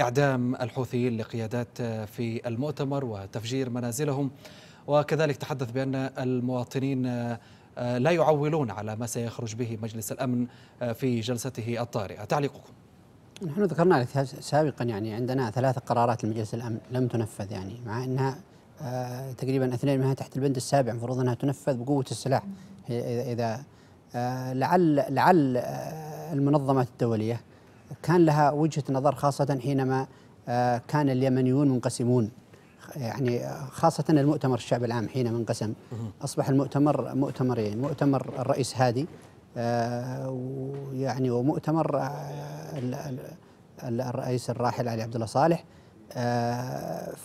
إعدام الحوثيين لقيادات في المؤتمر وتفجير منازلهم وكذلك تحدث بأن المواطنين لا يعولون على ما سيخرج به مجلس الأمن في جلسته الطارئة تعليقكم نحن ذكرنا لك سابقا يعني عندنا ثلاث قرارات لمجلس الأمن لم تنفذ يعني مع أنها آه، تقريبا اثنين منها تحت البند السابع المفروض أنها تنفذ بقوة السلاح إذا آه، لعل لعل آه، المنظمات الدولية كان لها وجهة نظر خاصة حينما آه، كان اليمنيون منقسمون يعني خاصة المؤتمر الشعب العام حينما انقسم أصبح المؤتمر مؤتمرين مؤتمر الرئيس هادي آه، يعني ومؤتمر آه، الرئيس الراحل علي عبد الله صالح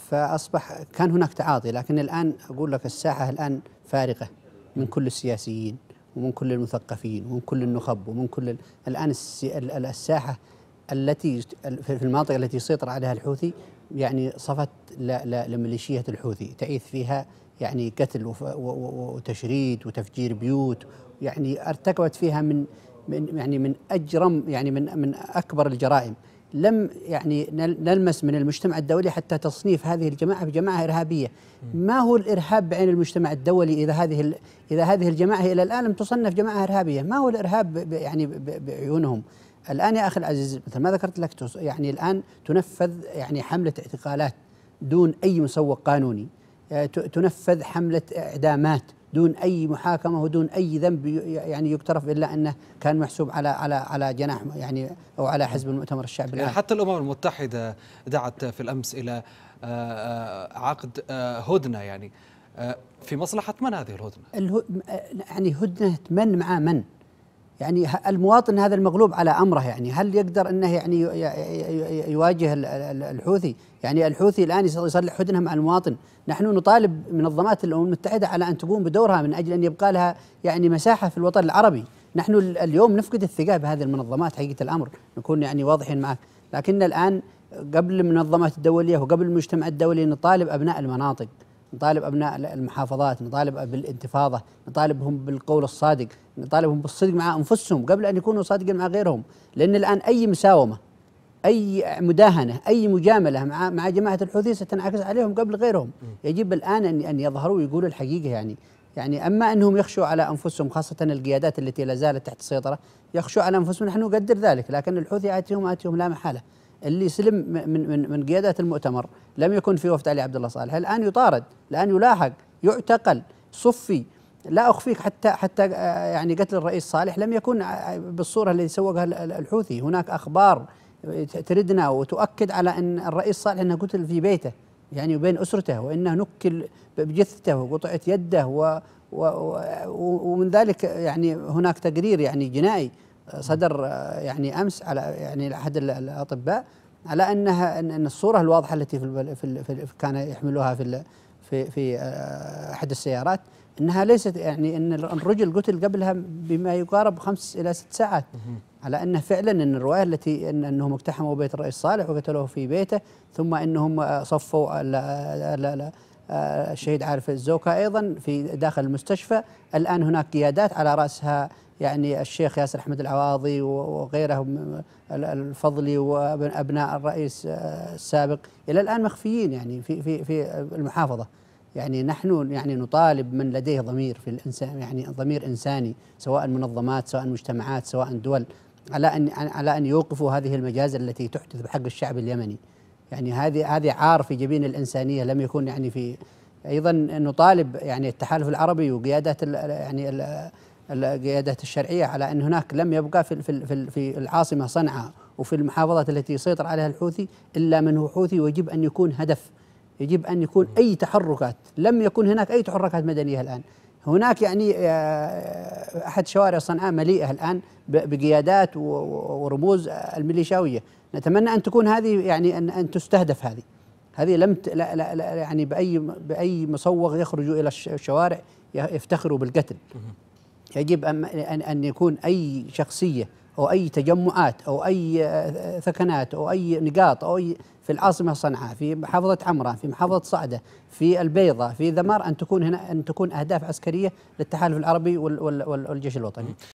فأصبح كان هناك تعاطي لكن الآن أقول لك الساحة الآن فارغة من كل السياسيين ومن كل المثقفين ومن كل النخب ومن كل الآن الساحة التي في المناطق التي سيطر عليها الحوثي يعني صفت لميليشية الحوثي تعيث فيها يعني قتل وتشريد وتفجير بيوت يعني ارتكبت فيها من من يعني من اجرم يعني من من اكبر الجرائم لم يعني نلمس من المجتمع الدولي حتى تصنيف هذه الجماعه بجماعه ارهابيه ما هو الارهاب بعين المجتمع الدولي اذا هذه اذا هذه الجماعه الى الان لم تصنف جماعه ارهابيه ما هو الارهاب يعني بعيونهم الآن يا أخي العزيز مثل ما ذكرت لك يعني الآن تنفذ يعني حملة اعتقالات دون أي مسوق قانوني آه، تنفذ حملة إعدامات دون أي محاكمة ودون أي ذنب يعني يقترف إلا أنه كان محسوب على على على جناح يعني أو على حزب المؤتمر الشعبي العام يعني حتى الأمم المتحدة دعت في الأمس إلى آه، آه، عقد هدنة يعني في مصلحة من هذه الهدنة؟ يعني هدنة من مع من؟ يعني المواطن هذا المغلوب على امره يعني هل يقدر انه يعني يواجه الحوثي؟ يعني الحوثي الان يصلح حدنه مع المواطن، نحن نطالب منظمات الامم المتحده على ان تقوم بدورها من اجل ان يبقى لها يعني مساحه في الوطن العربي، نحن اليوم نفقد الثقه بهذه المنظمات حقيقه الامر، نكون يعني واضحين معك، لكن الان قبل المنظمات الدوليه وقبل المجتمع الدولي نطالب ابناء المناطق نطالب أبناء المحافظات نطالب بالانتفاضة نطالبهم بالقول الصادق نطالبهم بالصدق مع أنفسهم قبل أن يكونوا صادقين مع غيرهم لأن الآن أي مساومة أي مداهنة أي مجاملة مع مع جماعة الحوثي ستنعكس عليهم قبل غيرهم يجب الآن أن أن يظهروا ويقولوا الحقيقة يعني يعني أما أنهم يخشوا على أنفسهم خاصة القيادات التي لا زالت تحت السيطرة يخشوا على أنفسهم نحن نقدر ذلك لكن الحوثي آتيهم آتيهم لا محالة اللي سلم من من من قياده المؤتمر لم يكن في وفد علي عبد الله صالح الان يطارد الان يلاحق يعتقل صفي لا اخفيك حتى حتى آه، يعني قتل الرئيس صالح لم يكن آه، بالصوره اللي سوقها الحوثي هناك اخبار تردنا وتؤكد على ان الرئيس صالح انه قتل في بيته يعني وبين اسرته وانه نكل بجثته وقطعت يده و ومن ذلك يعني هناك تقرير يعني جنائي صدر آه، يعني امس على يعني احد الاطباء على انها ان الصوره الواضحه التي في, في, في كان يحملوها في في في آه، احد السيارات انها ليست يعني ان الرجل قتل قبلها بما يقارب خمس الى ست ساعات على انه فعلا ان الروايه التي إن انهم اقتحموا بيت الرئيس صالح وقتلوه في بيته ثم انهم آه، صفوا لا لا لا الشهيد عارف الزوكا ايضا في داخل المستشفى الان هناك قيادات على راسها يعني الشيخ ياسر احمد العواضي وغيره الفضلي وابناء الرئيس السابق الى الان مخفيين يعني في في في المحافظه يعني نحن يعني نطالب من لديه ضمير في الانسان يعني ضمير انساني سواء منظمات سواء مجتمعات سواء دول على ان على ان يوقفوا هذه المجازر التي تحدث بحق الشعب اليمني يعني هذه هذه عار في جبين الانسانيه لم يكن يعني في ايضا نطالب يعني التحالف العربي وقيادات يعني القيادات الشرعيه على ان هناك لم يبقى في في في العاصمه صنعاء وفي المحافظات التي يسيطر عليها الحوثي الا من هو حوثي ويجب ان يكون هدف يجب ان يكون اي تحركات لم يكن هناك اي تحركات مدنيه الان هناك يعني آه، احد شوارع صنعاء مليئه الان بقيادات ورموز الميليشاويه نتمنى ان تكون هذه يعني ان ان تستهدف هذه هذه لم ت... لا لا لا يعني باي باي مصوغ يخرجوا الى الشوارع يفتخروا بالقتل يجب أن يكون أي شخصية أو أي تجمعات أو أي آه، آه، ثكنات أو أي نقاط أو أي في العاصمة صنعاء في محافظة عمرة في محافظة صعدة في البيضة في ذمار أن تكون هنا أن تكون أهداف عسكرية للتحالف العربي والجيش الوطني